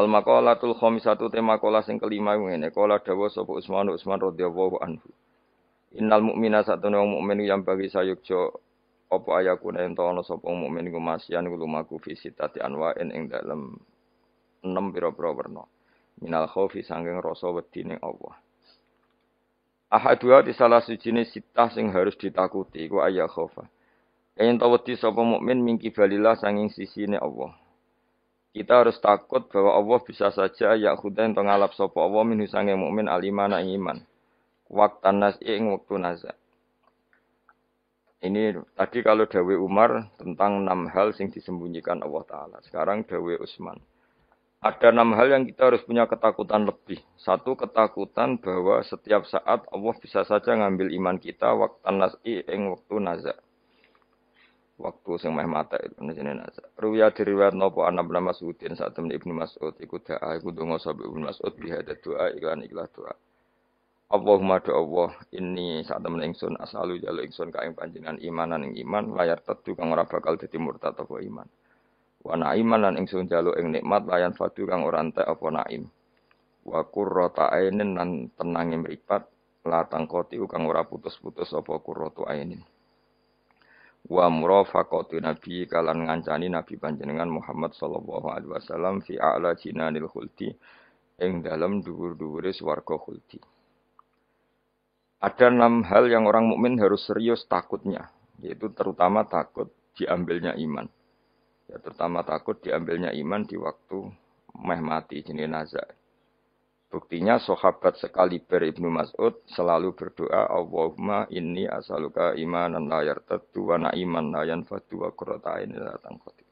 Wal maqalatul khamisatu tema kola sing kelima ngene kola dawa sapa Utsman Utsman radhiyallahu anhu. Innal mu'mina satune wong mukmin yang bagi sayukjo apa ayakune ento ana sapa mukmin iku masyan lumaku fi sitati anwa'in ing dalem enem pira-pira werna. Minal khaufi sanging rasa ning Allah. Ahadua di salah sijine sitah sing harus ditakuti iku ayah khofa. Yen tawati sapa mukmin mingki balillah sanging sisine Allah kita harus takut bahwa Allah bisa saja ya khudai untuk ngalap sopo Allah minu sange mu'min alimana iman. Waktan nas ing waktu nazak. Ini tadi kalau Dawe Umar tentang enam hal sing disembunyikan Allah Ta'ala. Sekarang Dawe Usman. Ada enam hal yang kita harus punya ketakutan lebih. Satu ketakutan bahwa setiap saat Allah bisa saja ngambil iman kita waktu nas ing waktu nazak waktu sing meh mata itu jenenge nasa. Ruya diriwayat napa anak bernama Mas'udin saat temen Ibnu Mas'ud iku doa iku donga sapa Ibnu Mas'ud bihada doa iklan ikhlas doa. Allahumma do Allah ini saat temen ingsun asalu jalu ingsun kaing panjenengan imanan ing iman layar tetu kang ora bakal dadi murtad apa iman. Wa naiman lan ingsun jalu ing nikmat layan fadu kang ora entek apa naim. Wa qurrata ainin lan tenange mripat latang koti kang ora putus-putus apa qurratu ainin wa murafaqatu nabi kalan ngancani nabi panjenengan Muhammad sallallahu alaihi wasallam fi a'la jinanil khulti ing dalam dhuwur-dhuwure swarga khulti Ada enam hal yang orang mukmin harus serius takutnya, yaitu terutama takut diambilnya iman. Ya, terutama takut diambilnya iman di waktu meh mati jenis nazak. Buktinya sahabat sekali Ibnu Mas'ud selalu berdoa Allahumma inni asaluka imanan la yartaddu wa na'iman la yanfaddu wa qurrata ainin la tanqati.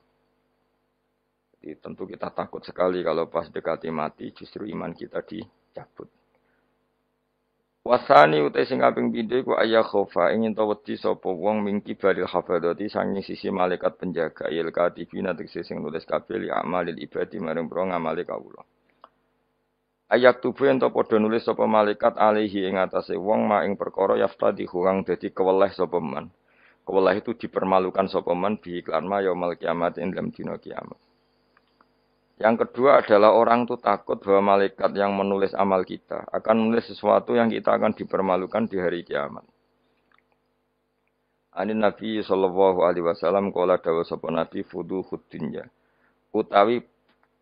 Jadi tentu kita takut sekali kalau pas dekati mati justru iman kita dicabut. Wasani utai sing kaping pindho iku ayah khofa ingin to wedi sapa wong mingki balil hafadati sanging sisi malaikat penjaga yel katibina tegese sing nulis kabeh amalil ibadi marang pro ngamale kawula. Ayat tubuh yang podo nulis sapa malaikat alaihi ing wong ma ing perkara yaftadi kang jadi keweleh sapa man. Keweleh itu dipermalukan sapa man bi iklan ma yaumil kiamat in dalam dino kiamat. Yang kedua adalah orang itu takut bahwa malaikat yang menulis amal kita akan menulis sesuatu yang kita akan dipermalukan di hari kiamat. Ani Nabi sallallahu alaihi wasallam kala dawa sapa Nabi fudu dunya utawi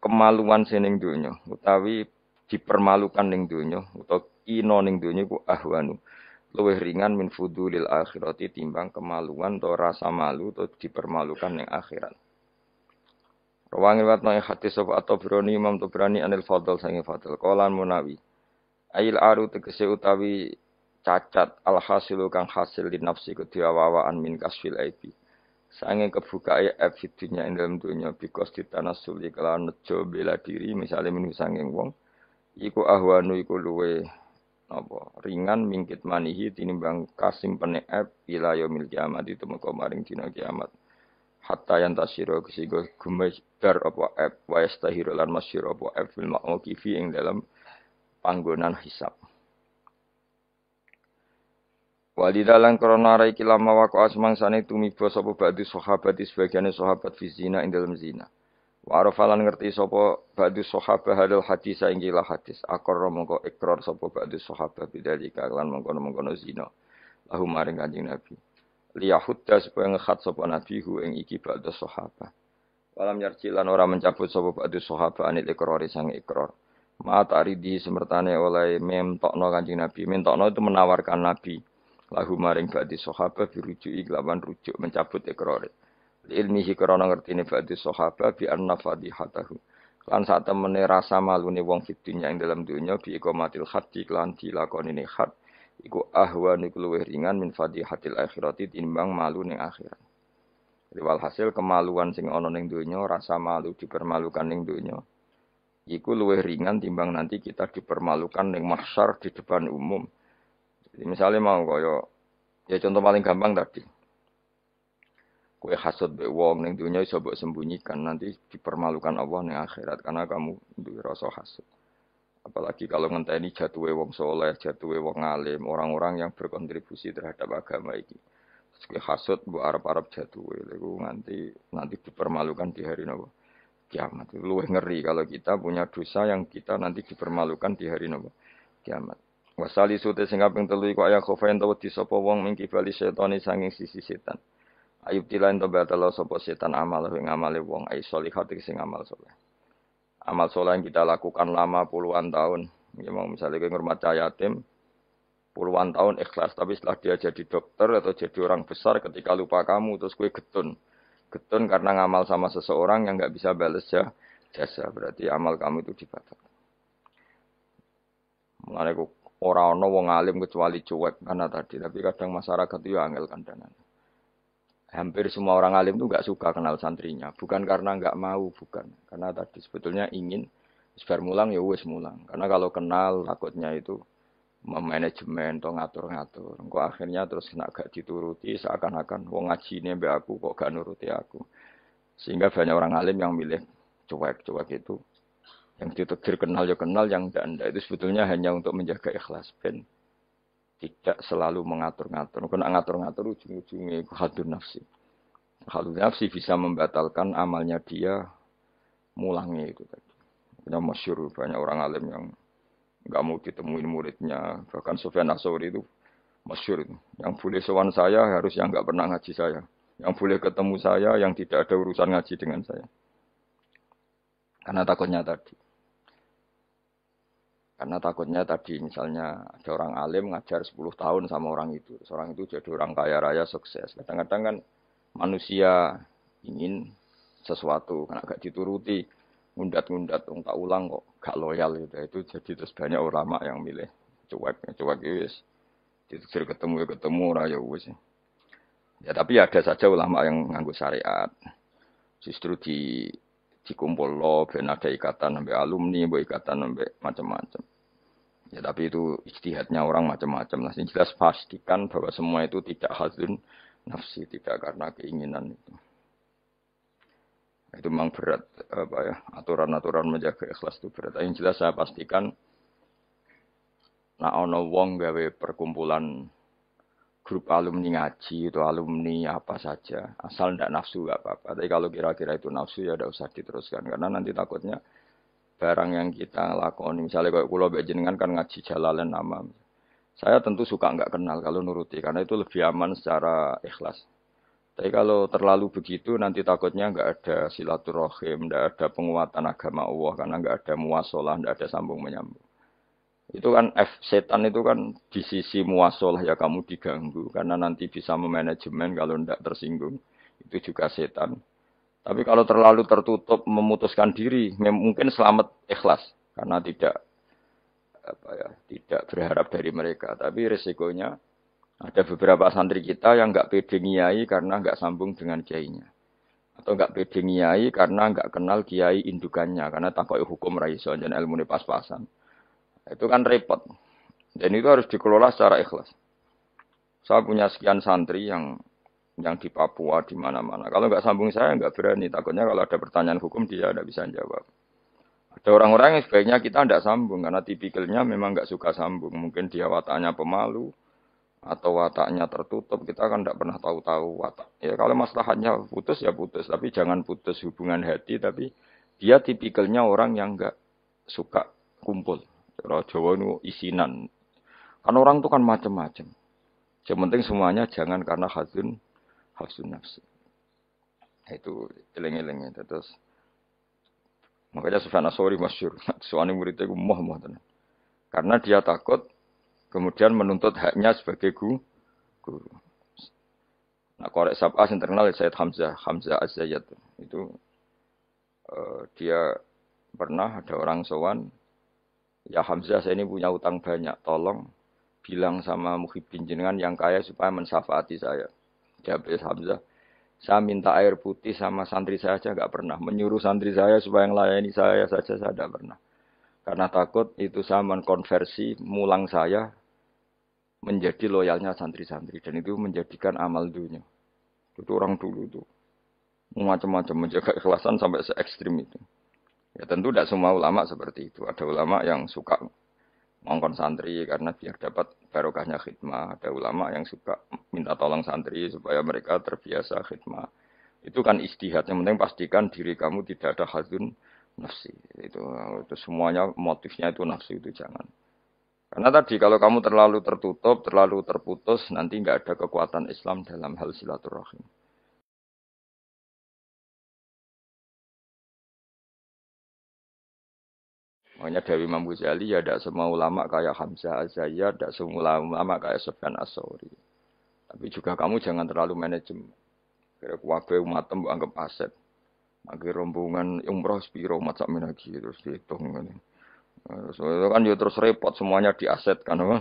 kemaluan sening dunia. utawi dipermalukan ning dunya utawa kina ning dunya iku ahwanu luwih ringan min fudulil akhirati timbang kemaluan atau rasa malu atau dipermalukan ning akhirat Rawang wat nang hati sapa atau berani Imam berani anil Fadl sange Fadl kolan Munawi Ail aru tegese utawi cacat al hasilu kang hasil di nafsi ku diawawaan min kasfil aibi sange kebukae aib dunya ing dalam dunya bikos ditanasuli kelawan nejo bela diri misalnya sange wong iku ahwanu iku luwe apa ringan mingkit manihi tinimbang kasim penep ila mil kiamat itu moko maring dina kiamat hatta yang tasiro kesigo gumebar apa ep wa yastahiro lan masyir apa ep fil ma'okifi ing dalam panggonan hisab Walidalan krana rai kilama wako asmang sane tumiba sapa ba'du sahabat sebagiannya sahabat fi zina ing dalam zina. Wa'arafalan ngerti sopo ba'du sahabah hadal hadis saingkilah hadis. Akor mongko ikrar sopo ba'du sahabah bidzalika lan mongkon-mongkon zina. Lahu maring Kanjeng Nabi. Liyahudda supaya ngekhat sapa sopo hu ing iki ba'du sahabah. Walam yarji lan ora mencabut sopo ba'du sahabah anil ikrari sang ikrar. Ma aridi semertane oleh tokno Kanjeng Nabi. tokno itu menawarkan Nabi lahu maring ba'du sahabah birujuk lawan rujuk mencabut ikrare ilmihi krana ngertine ba'di sahabat bi anna fadihatahu lan sak temene rasa nih wong fitunya yang dalam dunya bi iqamatil hati lan dilakonine had iku ahwanu luwih ringan min fadihatil akhirati timbang malu ning akhirat jadi walhasil kemaluan sing ana ning dunya rasa malu dipermalukan ning dunya iku luwih ringan timbang nanti kita dipermalukan ning mahsyar di depan umum jadi misalnya mau koyo ya contoh paling gampang tadi Kue hasut be wong neng dunia iso buat sembunyikan nanti dipermalukan Allah neng akhirat karena kamu duwe rasa hasut. Apalagi kalau ngenteni jatuhe wong soleh, jatuhe wong alim, orang-orang yang berkontribusi terhadap agama ini. Sekali hasut bu Arab arep jatuhe, lego nanti nanti dipermalukan di hari nopo kiamat. Luwih ngeri kalau kita punya dosa yang kita nanti dipermalukan di hari nopo kiamat. Wasali sute singapeng kaping telu iku ayah khofa yen tawedi sapa wong mingki bali sanging sisi setan. Ayub tilain to batalo sapa setan amal ing amale wong ai solihat sing amal soleh. Amal soleh yang kita lakukan lama puluhan tahun. Ya mau misalnya kayak ngurmat yatim puluhan tahun ikhlas tapi setelah dia jadi dokter atau jadi orang besar ketika lupa kamu terus kue getun. Getun karena ngamal sama seseorang yang nggak bisa bales ya jasa berarti amal kamu itu dibatalkan. Mengenai orang orang wong alim kecuali cuek karena tadi tapi kadang masyarakat itu ya angel kandangannya hampir semua orang alim itu gak suka kenal santrinya. Bukan karena nggak mau, bukan. Karena tadi sebetulnya ingin sebar mulang ya wes mulang. Karena kalau kenal takutnya itu memanajemen atau ngatur-ngatur. Kok akhirnya terus nak gak dituruti seakan-akan wong ngaji ini mbak aku kok gak nuruti aku. Sehingga banyak orang alim yang milih cuek-cuek itu. Yang ditegir kenal ya kenal, yang tidak itu sebetulnya hanya untuk menjaga ikhlas ben tidak selalu mengatur-ngatur. Kena ngatur-ngatur ujung-ujungnya itu hadun nafsi. Hadun nafsi bisa membatalkan amalnya dia mulangi itu tadi. Karena masyur banyak orang alim yang nggak mau ditemuin muridnya. Bahkan Sofyan Asawri itu masyur. Yang boleh sowan saya harus yang nggak pernah ngaji saya. Yang boleh ketemu saya yang tidak ada urusan ngaji dengan saya. Karena takutnya tadi. Karena takutnya tadi misalnya ada orang alim ngajar 10 tahun sama orang itu. Seorang itu jadi orang kaya raya sukses. Kadang-kadang kan manusia ingin sesuatu. Karena agak dituruti. Ngundat-ngundat. Tak ulang kok gak loyal. Gitu. Itu jadi terus banyak ulama yang milih. Cuek. Ya, cuek ya, itu Ditegur ketemu ya ketemu. Raya wis. Ya tapi ada saja ulama yang nganggu syariat. Justru di dikumpul lo, ben ada ikatan sampai alumni, bo ikatan sampai macam-macam. Ya tapi itu istihadnya orang macam-macam. Nah, ini jelas pastikan bahwa semua itu tidak hazun nafsi, tidak karena keinginan itu. Itu memang berat apa ya aturan-aturan menjaga ikhlas itu berat. Yang jelas saya pastikan Nah, ono wong gawe perkumpulan grup alumni ngaji itu alumni apa saja asal tidak nafsu nggak apa-apa tapi kalau kira-kira itu nafsu ya tidak usah diteruskan karena nanti takutnya barang yang kita lakoni misalnya kalau kulo bejengan kan ngaji jalalan nama saya tentu suka nggak kenal kalau nuruti karena itu lebih aman secara ikhlas tapi kalau terlalu begitu nanti takutnya nggak ada silaturahim nggak ada penguatan agama Allah karena nggak ada muasalah nggak ada sambung menyambung itu kan F setan itu kan di sisi muasalah ya kamu diganggu karena nanti bisa memanajemen kalau tidak tersinggung. Itu juga setan. Tapi kalau terlalu tertutup memutuskan diri mungkin selamat ikhlas karena tidak apa ya, tidak berharap dari mereka. Tapi resikonya ada beberapa santri kita yang nggak pede ngiai karena nggak sambung dengan kiainya atau nggak pede ngiai karena nggak kenal kiai indukannya karena takut hukum raiso dan ilmu pas-pasan itu kan repot. Dan itu harus dikelola secara ikhlas. Saya punya sekian santri yang yang di Papua di mana-mana. Kalau nggak sambung saya nggak berani. Takutnya kalau ada pertanyaan hukum dia nggak bisa jawab. Ada orang-orang yang sebaiknya kita nggak sambung karena tipikalnya memang nggak suka sambung. Mungkin dia wataknya pemalu atau wataknya tertutup. Kita kan nggak pernah tahu-tahu watak. Ya kalau maslahatnya putus ya putus. Tapi jangan putus hubungan hati. Tapi dia tipikalnya orang yang nggak suka kumpul. Cara Jawa nu isinan. kan orang itu kan macam-macam. Yang penting semuanya jangan karena hasun hasun nafsu. Nah, itu eling-eling terus. Makanya Sufyan Asori masyur. Suami muridnya itu moh moh Karena dia takut kemudian menuntut haknya sebagai guru. guru. Nah, korek sab'ah yang terkenal saya Hamzah, Hamzah Az-Zayyad. Itu uh, dia pernah ada orang sowan Ya Hamzah saya ini punya utang banyak, tolong bilang sama muhibin jenengan yang kaya supaya mensafati saya. Jawab Hamzah, saya minta air putih sama santri saya saja, nggak pernah. Menyuruh santri saya supaya yang melayani saya saja saya tidak pernah. Karena takut itu saya mengkonversi mulang saya menjadi loyalnya santri-santri. Dan itu menjadikan amal dunia. Itu orang dulu itu. Macam-macam menjaga ikhlasan sampai se ekstrim itu. Ya tentu tidak semua ulama seperti itu. Ada ulama yang suka ngongkon santri karena biar dapat barokahnya khidmah. Ada ulama yang suka minta tolong santri supaya mereka terbiasa khidmah. Itu kan istihad. Yang penting pastikan diri kamu tidak ada hazun nafsi. Itu, itu semuanya motifnya itu nafsi itu jangan. Karena tadi kalau kamu terlalu tertutup, terlalu terputus, nanti nggak ada kekuatan Islam dalam hal silaturahim. Makanya Dewi Imam Ghazali ya tidak semua ulama kayak Hamzah Azayya, tidak semua ulama kayak Sofyan Asori. Tapi juga kamu jangan terlalu manajemen. Kira kuwabe umat anggap aset. Magi rombongan umroh spiro umat sakmin lagi terus dihitung. Terus itu kan ya terus repot semuanya diasetkan apa?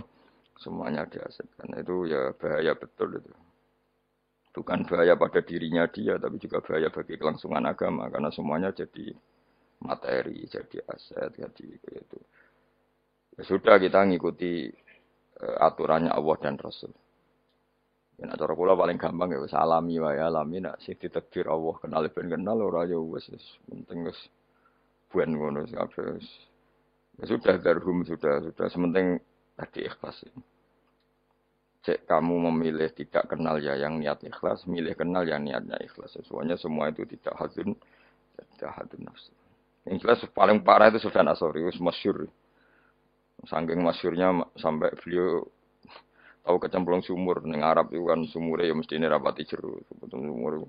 Semuanya diasetkan itu ya bahaya betul itu. Bukan bahaya pada dirinya dia tapi juga bahaya bagi kelangsungan agama karena semuanya jadi materi, jadi aset, jadi itu. Ya sudah kita ngikuti uh, aturannya Allah dan Rasul. Ya nak cara kula paling gampang ya salami wa ya alami nak sih ditakdir Allah kenal ben kenal ora ya wis penting wis buen ngono kabeh Ya sudah darhum sudah sudah sementing tadi ikhlas. Ya. Cek kamu memilih tidak kenal ya yang niat ikhlas, milih kenal yang niatnya ikhlas. Sesuanya semua itu tidak hazun, tidak hazun nafsu. Yang jelas paling parah itu Sufyan Asori, wis masyur. Sangking masyurnya sampai beliau tahu kecemplung sumur neng Arab itu kan sumurnya ya mesti ini rapati jeru sumur.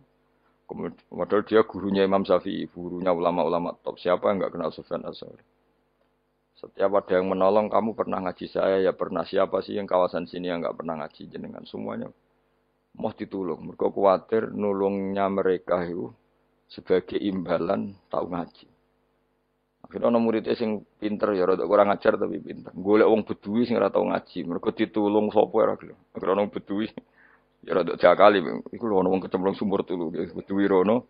Kemudian dia gurunya Imam Syafi'i, gurunya ulama-ulama top. Siapa yang nggak kenal Sufyan Asori? Setiap ada yang menolong kamu pernah ngaji saya ya pernah siapa sih yang kawasan sini yang nggak pernah ngaji jenengan semuanya mau ditolong Mereka khawatir nulungnya mereka itu sebagai imbalan tahu ngaji. Akhirnya ono murid sing pinter ya rada kurang ajar tapi pinter. Golek wong beduwi sing ora tau ngaji, mergo ditulung sapa ora ya, gelem. Akhirnya ono beduwi ya rada jakali iku lho ono wong kecemplung sumur tulu ya, beduwi rono.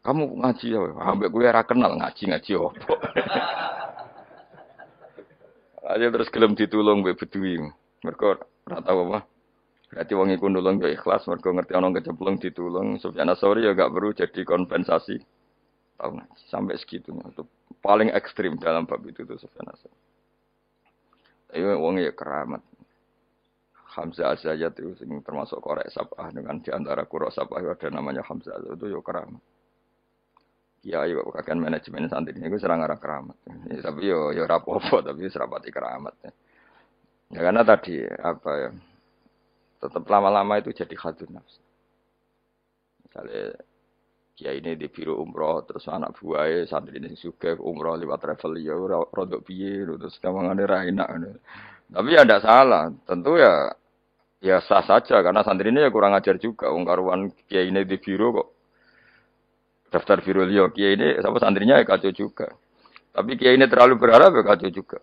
Kamu ngaji ya, ambek kuwi ora kenal ngaji-ngaji opo. Aja terus gelem ditulung mbek beduwi. Mergo ora tau apa. Berarti wong iku nulung ya ikhlas mergo ngerti ono kecemplung ditulung. Sufyan Asori ya gak perlu jadi kompensasi. Pernah sampai segitunya, itu paling ekstrim dalam bab itu tuh Sufyan Asam. Tapi uangnya ya keramat. Hamzah saja, itu termasuk korek sabah dengan diantara kuro sabah ada namanya Hamzah itu yo ya keramat. Ya, iya, kakek manajemen santri ini gue serang arah keramat. Ya, tapi yo ya, yo ya rapopo tapi serapati keramat. Ya. karena tadi apa ya tetap lama-lama itu jadi hadun nafsu. Misalnya kiai ini di biro umroh terus anak buahnya santri ini suka umroh lewat travel ya rodok piye terus kamangane ada enak tapi ya tidak salah tentu ya ya sah saja karena santri ini ya kurang ajar juga ungkaruan kiai ini di biro kok daftar biro liyo kiai ini sama santrinya ya kacau juga tapi kiai ini terlalu berharap ya kacau juga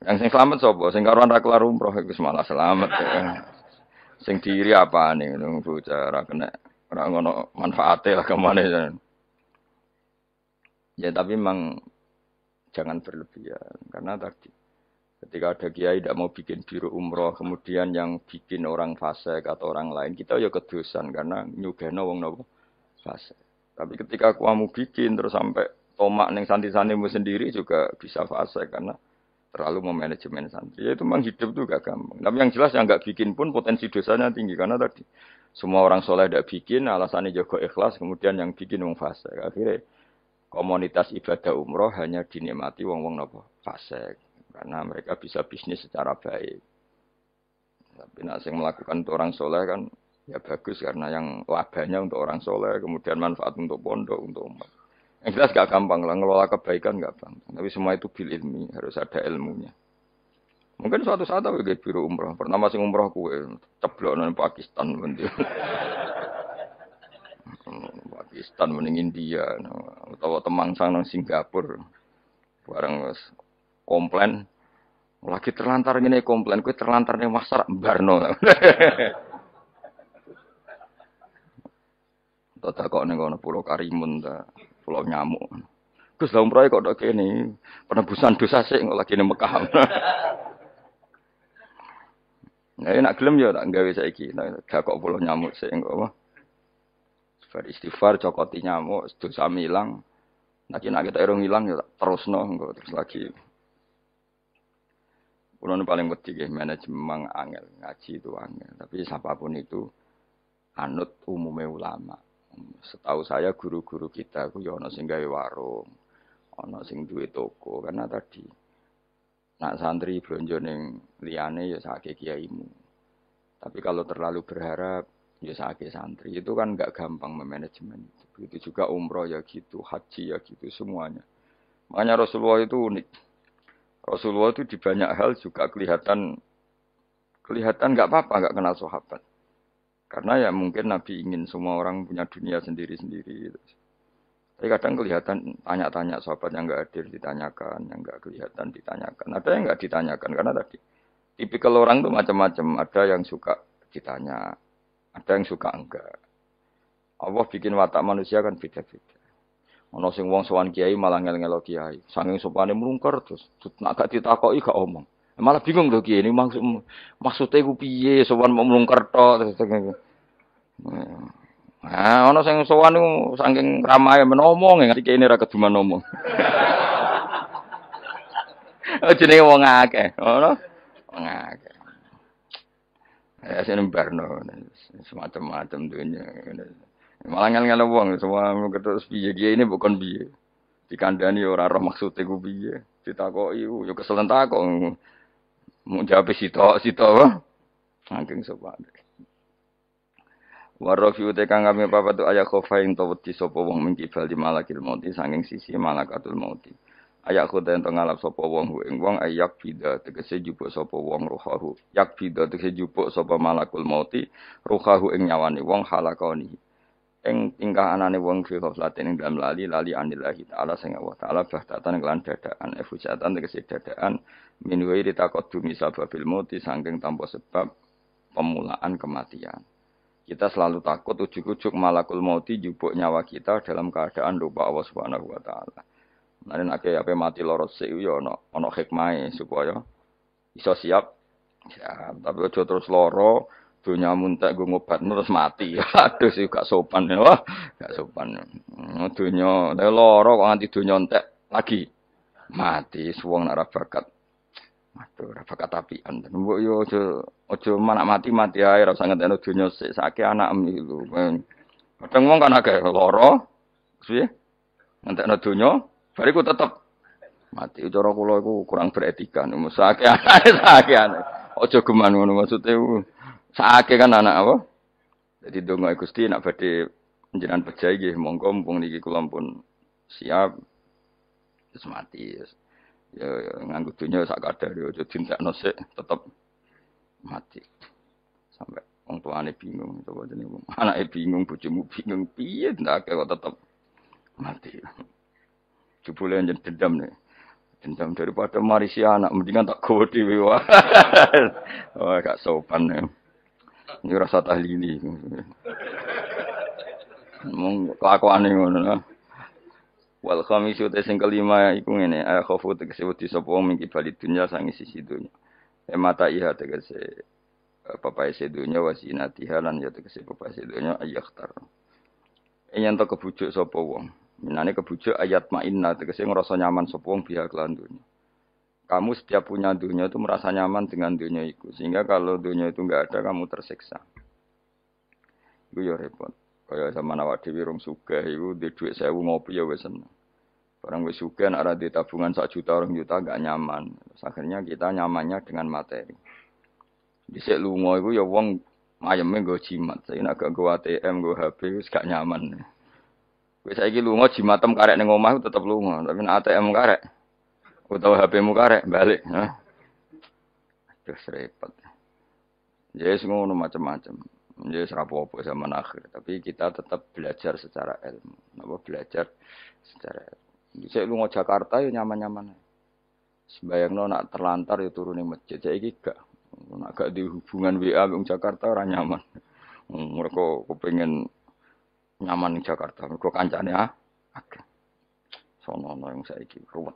yang sing selamat sopo, sing karuan ra umroh semalas malah selamat. Ya. Sing diri apa nih, nunggu cara kena Ora ngono manfaate lah kemana ya. Ya tapi memang jangan berlebihan karena tadi ketika ada kiai tidak mau bikin biru umroh kemudian yang bikin orang fase atau orang lain kita ya kedusan karena nyugeno wong nopo fase Tapi ketika kamu bikin terus sampai tomak neng santri-santrimu sendiri juga bisa fase karena terlalu memanajemen santri. Ya itu memang hidup tuh gak gampang. Tapi yang jelas yang gak bikin pun potensi dosanya tinggi karena tadi semua orang soleh tidak bikin, alasannya jago ikhlas, kemudian yang bikin wong fasik. Akhirnya komunitas ibadah umroh hanya dinikmati wong-wong nopo fasek, Karena mereka bisa bisnis secara baik. Tapi nasi melakukan untuk orang soleh kan ya bagus karena yang labanya untuk orang soleh, kemudian manfaat untuk pondok, untuk umat. Yang jelas gak gampang lah, ngelola kebaikan gak gampang. Tapi semua itu bil ilmi, harus ada ilmunya. Mungkin suatu saat aku ke biru umroh. Pernah masih umroh kue eh, ceblok nang Pakistan nanti. Pakistan mending India atau temangsang nang Singapura. Barang komplain lagi terlantar gini komplain kue terlantar nih pasar Barno. Tidak kok kok neng pulau Karimun pulau nyamuk. Gus lah umroh kok tak ini penebusan dosa sih lagi nih Mekah. Nah, nak gelem ya tak gawe saiki. Nah, gak kok puluh nyamuk sik engko apa. Bar istighfar cokoti nyamuk, dosa ilang. Nah, nek kita erung ilang ya tak terusno engko terus lagi. Kulo paling wedi nggih manajemen angel, ngaji itu angel. Tapi siapapun itu anut umumnya ulama. Setahu saya guru-guru kita ku ya ana sing gawe warung, ana sing duwe toko karena tadi Nak santri blonjo ning liyane ya sakit kiaimu. Tapi kalau terlalu berharap ya sakit santri itu kan nggak gampang memanajemen Begitu juga umroh ya gitu, haji ya gitu semuanya. Makanya Rasulullah itu unik. Rasulullah itu di banyak hal juga kelihatan kelihatan nggak apa-apa nggak kenal sahabat. Karena ya mungkin Nabi ingin semua orang punya dunia sendiri-sendiri. Gitu. -sendiri tapi kadang kelihatan tanya-tanya sahabat yang nggak hadir ditanyakan, yang nggak kelihatan ditanyakan. Ada yang nggak ditanyakan karena tadi tipikal orang tuh macam-macam. Ada yang suka ditanya, ada yang suka enggak. Allah bikin watak manusia kan beda-beda. Ono sing wong sowan kiai malah ngel-ngelo kiai. Sanging sopane mlungker terus nak gak ditakoki gak omong. Malah bingung lho kiai ini maksud maksudnya ku piye sowan mau mlungker tok terus. Nah, Nah, ono sing sowan niku saking ramai men omong nganti kene ora keduman omong. Oh jenenge wong akeh, ono wong akeh. Ya sing mbarno semacam-macam dunya. Malah ngel-ngel wong sowan mung ketok piye dia ini bukan piye. Dikandani ora roh maksude ku piye. Ditakoki yo kesel entak kok. Mung jawab sitok-sitok. Saking sowan. Warofi utai kang kami papa tu ayak khofa ing to wedi sapa wong kibal di malakil mauti sanging sisi malakatul mauti. Ayak khoda ento ngalap sapa wong hu ing wong ayak bida tegese jupuk sapa wong ruhahu. Yak bida tegese jupuk sapa malakul mauti ruhahu ing nyawane wong halakoni. Ing tingkah anane wong fi ghaflatin ing dalam lali lali anillahi ta'ala sing Allah ta'ala bahtatan kelan dadakan efujatan tegese dadakan min wairi takodumi sababil mauti sanging tanpa sebab pemulaan kematian. Kita selalu takut ujuk-ujuk malakul mauti jubuk nyawa kita dalam keadaan lupa Allah Subhanahu wa taala. Nanti nake apa mati lorot sih yo iya, ono ono e, supaya iso siap Ya, tapi ojo terus loro dunia muntah gue ngobat terus mati aduh sih gak sopan ya wah gak sopan hmm, Dunia, loro kok nanti dunia entek lagi mati suwung nara bakat Aduh, kata api anda? Nunggu yo ojo, ojo mana mati-mati air, rasa nggak tahu dunia sih, sakit anak lu. Kadang ngomong kan agak loro, sih, nggak Ngentekno dunia, bariku tetap mati. Cara kula iku kurang beretika. sakit anak, sakit anak. Ojo geman ngono maksudnya, sakit kan anak apa? Jadi donga Gusti nak berarti jenengan pejai nggih monggo mumpung niki kula pun siap terus mati. ya nganggo dunya sak kadar yo aja dintekno sik tetep mati sampai wong tuane bingung coba jane wong anake bingung bojomu bingung piye ndak tetep mati jebule njen dendam nih dendam daripada mari anak mendingan tak gowo dhewe wae wah gak sopan nih ini rasa tahlili mung kelakuane ngono Wal khamis te sing kelima iku ngene, ay khofu tegese wedi eh, sapa wong mingki bali dunya sang sisi dunya. E mata iha tegese papai sedunya wasinatiha lan ya tegese papai sedunya ayakhtar. E yen to kebujuk sapa wong. Minane kebujuk ayat mainna tegese ngrasa nyaman sapa wong biha kelan dunya. Kamu setiap punya dunia itu merasa nyaman dengan dunia itu. Sehingga kalau dunia itu enggak ada, kamu tersiksa. Itu ya repot. Kaya sama awak dhewe rong sugih iku di dhuwit 1000 ngopi ya wis seneng. Barang wis sugih nek ora di tabungan sak juta orang juta gak nyaman. akhirnya kita nyamannya dengan materi. Dhisik lunga iku ya wong ayeme nggo jimat. Saiki nek gak nggo ATM, nggo HP wis gak nyaman. Wis saiki lunga jimatem karek ning omah tetep lunga, tapi nek ATM karek utawa HP-mu karek balik. Nah. Terus repot. Jadi semua ya ngono macam-macam. Ya apa zaman akhir, tapi kita tetap belajar secara ilmu. Napa belajar secara ilmu. Saya lu Jakarta ya nyaman-nyaman. Sebayang lo nak terlantar ya turunin masjid. Saya gak, nak gak di hubungan WA dengan Jakarta orang nyaman. Hmm, mereka kepengen nyaman di Jakarta. Mereka kancane ya. Ah, Oke. Sono no yang saya kira ruwet.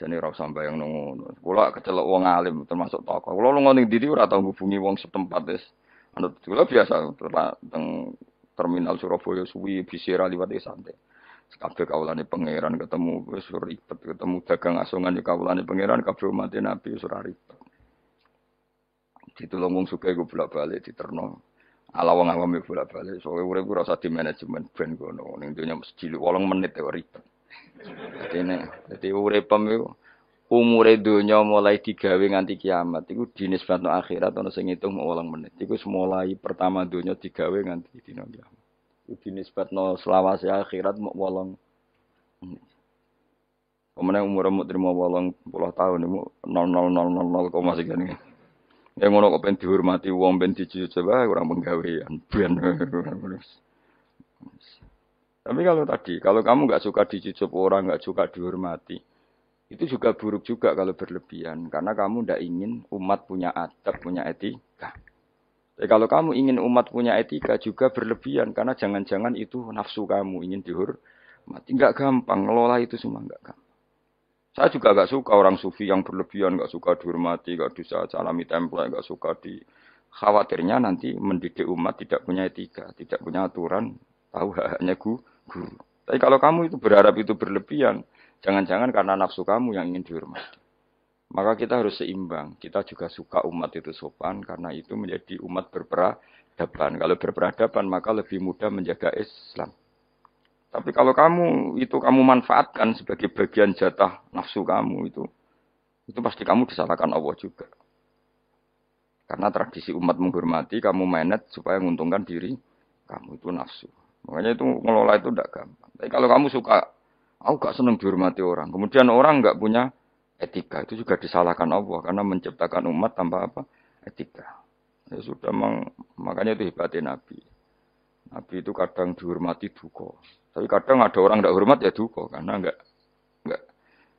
Jadi ora sampai yang nunggu. Kula kecelok uang alim termasuk toko. Kula lu ning diri ora tau ngubungi uang setempat Ya. Menurut kula biasa teng terminal Surabaya suwi bisira liwat santai. Kabeh kawulane pangeran ketemu wis ribet, ketemu dagang asongan yo ya kawulane pangeran, kabeh mati Nabi wis ora ribet. Ditulung wong sugih iku bolak-balik diterno. Ala wong awam iku ya bolak-balik, Soalnya urip ora usah di manajemen ben kono. Ning dunya mesti 8 menit ya ribet. Dadi nek dadi urip pemiku umure donya mulai digawe nganti kiamat iku bantu akhirat ana sing ngitung wolong menit iku mulai pertama donya digawe nganti dina kiamat iku bantu selawase akhirat mau wolong menit Pemenang umur mu terima wolong puluh tahun ibu nol nol nol nol nol koma sekian ini. Yang ngono kok pengen dihormati uang pengen dicuci coba kurang penggawean ben. Tapi kalau tadi kalau kamu nggak suka dicucup orang nggak suka dihormati, itu juga buruk juga kalau berlebihan, karena kamu tidak ingin umat punya adab, punya etika. Tapi kalau kamu ingin umat punya etika juga berlebihan, karena jangan-jangan itu nafsu kamu ingin dihormati. nggak gampang, ngelola itu semua nggak gampang. Saya juga gak suka orang sufi yang berlebihan, gak suka dihormati, gak bisa salami tempel gak suka di khawatirnya nanti mendidik umat tidak punya etika, tidak punya aturan, tahu haknya guru. Tapi kalau kamu itu berharap itu berlebihan, Jangan-jangan karena nafsu kamu yang ingin dihormati. Maka kita harus seimbang. Kita juga suka umat itu sopan karena itu menjadi umat berperadaban. Kalau berperadaban maka lebih mudah menjaga Islam. Tapi kalau kamu itu kamu manfaatkan sebagai bagian jatah nafsu kamu itu, itu pasti kamu disalahkan Allah juga. Karena tradisi umat menghormati, kamu manage supaya menguntungkan diri kamu itu nafsu. Makanya itu ngelola itu tidak gampang. Tapi kalau kamu suka Aku gak seneng dihormati orang. Kemudian orang gak punya etika. Itu juga disalahkan Allah karena menciptakan umat tanpa apa? Etika. Ya sudah mang, makanya itu hebatnya Nabi. Nabi itu kadang dihormati duko. Tapi kadang ada orang gak hormat ya duko karena gak gak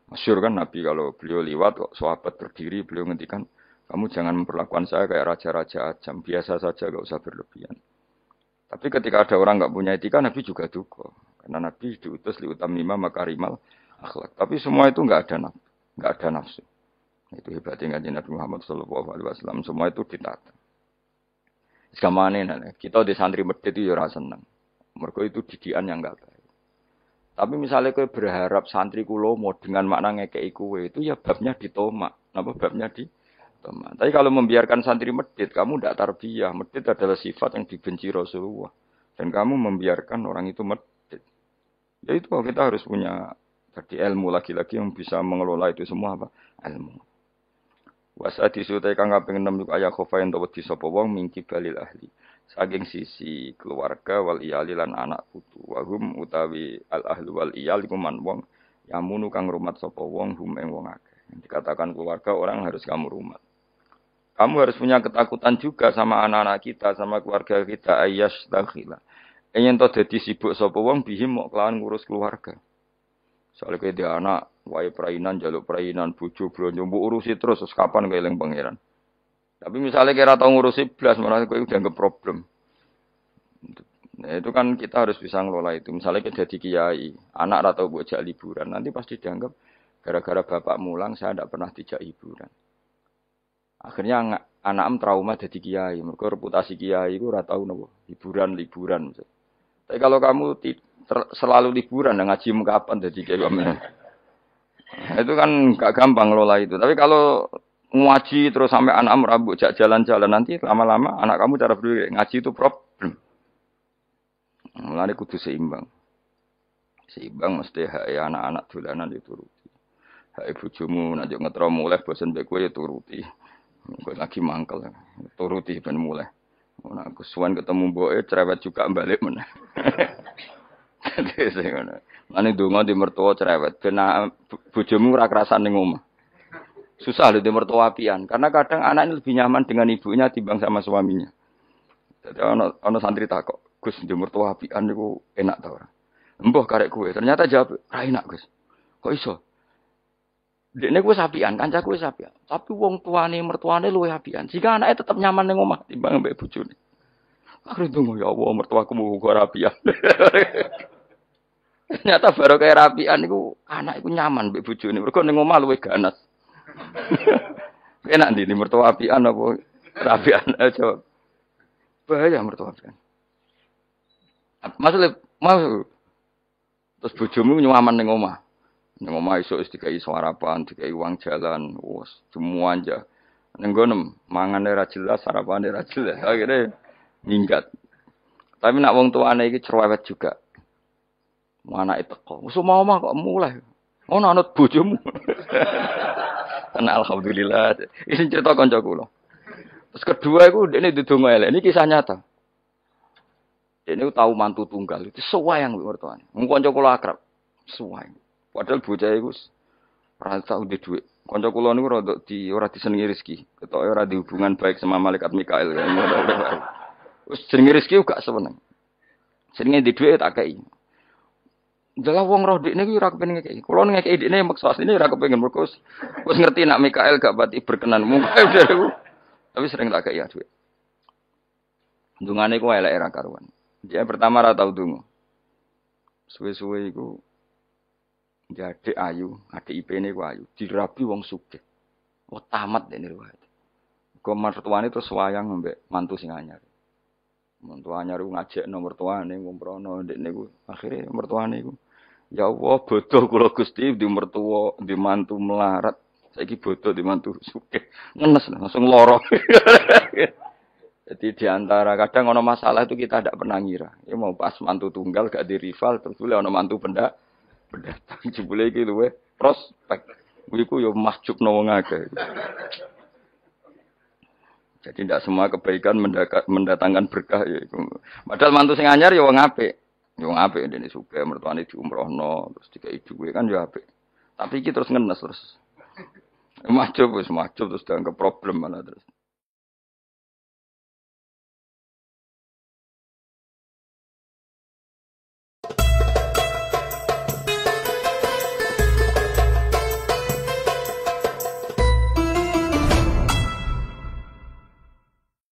masyur kan Nabi kalau beliau lewat kok sahabat terdiri beliau ngendikan kamu jangan memperlakukan saya kayak raja-raja ajam biasa saja gak usah berlebihan. Tapi ketika ada orang nggak punya etika, Nabi juga duga. Karena Nabi diutus maka makarimal akhlak. Tapi semua itu nggak ada nafsu. Nggak ada nafsu. Itu hebatnya ngaji Nabi Muhammad Shallallahu Alaihi Wasallam. Semua itu ditata. Sekamane ini? kita di santri medit itu ya seneng. Mereka itu didian yang nggak baik. Tapi misalnya kau berharap santri kulo mau dengan makna ngekei kue itu ya babnya ditomak. Napa babnya di teman. Tapi kalau membiarkan santri medit, kamu tidak tarbiyah. Medit adalah sifat yang dibenci Rasulullah. Dan kamu membiarkan orang itu medit. Ya itu kita harus punya tadi ilmu lagi-lagi yang bisa mengelola itu semua apa? Ilmu. Wasa sutai kangga pengen 6 ayah kofa yang dapat disapa wong mingki balil ahli. Saking sisi keluarga wal iyali lan anak putu. Wahum utawi al ahlu wal iyali kuman wong. Yamunu kang rumat sopo wong hum eng wong ake. Dikatakan keluarga orang harus kamu rumat. Kamu harus punya ketakutan juga sama anak-anak kita, sama keluarga kita. Ayas takhila. Ingin tau jadi sibuk sopo wong bihim mau kelawan ngurus keluarga. Soalnya kayak dia anak, wae perainan, jaluk perainan, bujuk belum bu urusi terus, terus kapan ilang pangeran. Tapi misalnya kira tau ngurusi belas, malah gue udah nggak problem. Nah, itu kan kita harus bisa ngelola itu. Misalnya kita jadi kiai, anak atau jadi liburan, nanti pasti dianggap gara-gara bapak mulang saya tidak pernah dijak liburan. Akhirnya anak trauma jadi kiai, mereka reputasi kiai itu ora nopo, hiburan-liburan. Tapi kalau kamu selalu liburan dan nah ngaji kapan jadi kiai nah, itu kan gak gampang ngelola itu. Tapi kalau ngaji terus sampai anak anak jak jalan-jalan nanti lama-lama anak kamu cara berpikir ngaji itu problem. mulai kudu seimbang. Seimbang mesti hak ya anak-anak dolanan dituruti. Hak e bujumu, nanti ngetromo oleh bosan mbek ya turuti. Gue lagi mangkel, ya. turuti ben mulai. Mana oh, aku suan ketemu boe cerewet juga balik mana. Jadi saya mana. Mana dungo di mertua cerewet kena ah, bojomu rakrasan di rumah. Susah loh di mertua pian, karena kadang anak ini lebih nyaman dengan ibunya timbang sama suaminya. Jadi ono anak santri takok, Gus di mertua apian itu enak tau ora? Embuh karek kue. Ternyata jawab, rai nak Gus." Kok iso? Dene kuwi sapian, kancaku wis sapian. Tapi wong tuane mertuane luwe apian. jika anaknya tetap nyaman ning omah timbang mbek bojone. aku tunggu ya Allah mertuaku mau gue rapian. Ternyata baru kayak rapian itu anak itu nyaman bucu ini Berikut ning omah luwe ganas. Enak nih nih, mertua apian apa rapian aja. Bahaya mertua apian. Maksudnya, mau terus ini nyaman ning omah. Nang omah iso wis dikai sarapan, dikai uang jalan, wos, semua aja. Neng gonem mangane ra jelas, sarapan ra jelas. akhirnya minggat. Tapi nak wong tuane ini cerewet juga. Mana itu kok? Musuh mau mah kok mulai. Oh, nanut bujum. Nah, alhamdulillah. Ini cerita konco kulo. Terus kedua aku, ini dongeng elek. Ini kisah nyata. Ini tahu mantu tunggal itu suwayang mertuane. Mung kanca kulo akrab. Suwayang. Padahal bocah itu rasa udah duit. Konco kula niku rada di ora disenengi rezeki. Ketoke ora di hubungan baik sama malaikat Mikael. Ya. Wis jenenge rezeki gak seneng. Jenenge di duit tak kei. Dalah wong roh dikne iki ora kepengin ngekeki. Kula ngekeki dikne maksud ini ora kepengin mergo wis ngerti nak Mikael gak pati berkenan mungkin Tapi sering tak kei ya, duit. Dungane ku elek era karuan. Dia pertama ora tau dungu. Suwe-suwe iku jadi ayu, ada IP ini ayu, dirabi wong suke, Wah tamat deh riwayat. Gue mertuane itu wayang mbek mantu sing anyar. Mantu anyar gua ngajak nomor tuane deh nih niku akhirnya mertuane gua, Ya Allah betul kalau Gusti di mertua di mantu melarat. saya kira betul di mantu suke, Ngenes langsung loro. Jadi diantara antara kadang ono masalah itu kita tidak pernah ngira. Ya mau pas mantu tunggal gak di rival terus boleh ono mantu pendak pendatang jebule iki luwe prospek. Iku yo masuk wong akeh. Jadi tidak semua kebaikan mendatangkan berkah ya. Padahal mantu sing anyar ya wong apik. Ya wong apik dene di mertuane diumrohno terus dikai duwe kan ya apik. Tapi iki terus ngenes terus. Majub wis majub terus dianggap problem malah terus.